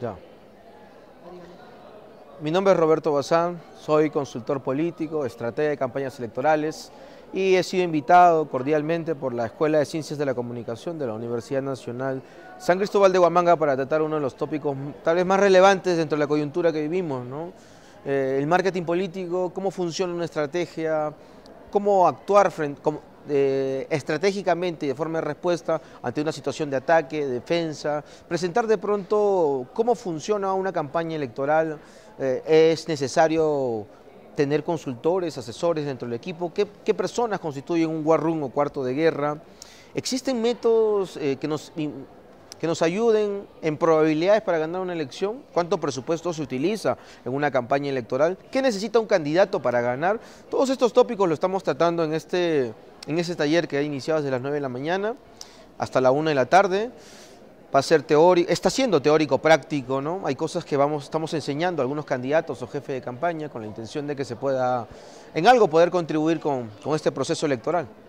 Ya. Mi nombre es Roberto Bazán, soy consultor político, estratega de campañas electorales y he sido invitado cordialmente por la Escuela de Ciencias de la Comunicación de la Universidad Nacional San Cristóbal de Huamanga para tratar uno de los tópicos tal vez más relevantes dentro de la coyuntura que vivimos, eh, el marketing político, cómo funciona una estrategia, cómo actuar frente, estratégicamente y de forma de respuesta ante una situación de ataque, defensa, presentar de pronto cómo funciona una campaña electoral, eh, es necesario tener consultores, asesores dentro del equipo, qué, personas constituyen un war room o cuarto de guerra, existen métodos eh, que nos que nos ayuden en probabilidades para ganar una elección, cuánto presupuesto se utiliza en una campaña electoral, qué necesita un candidato para ganar. Todos estos tópicos lo estamos tratando en este en ese taller que ha iniciado desde las 9 de la mañana hasta la 1 de la tarde. Va ser teórico, está siendo teórico práctico, ¿no? Hay cosas que vamos, estamos enseñando a algunos candidatos o jefes de campaña con la intención de que se pueda en algo poder contribuir con este proceso electoral.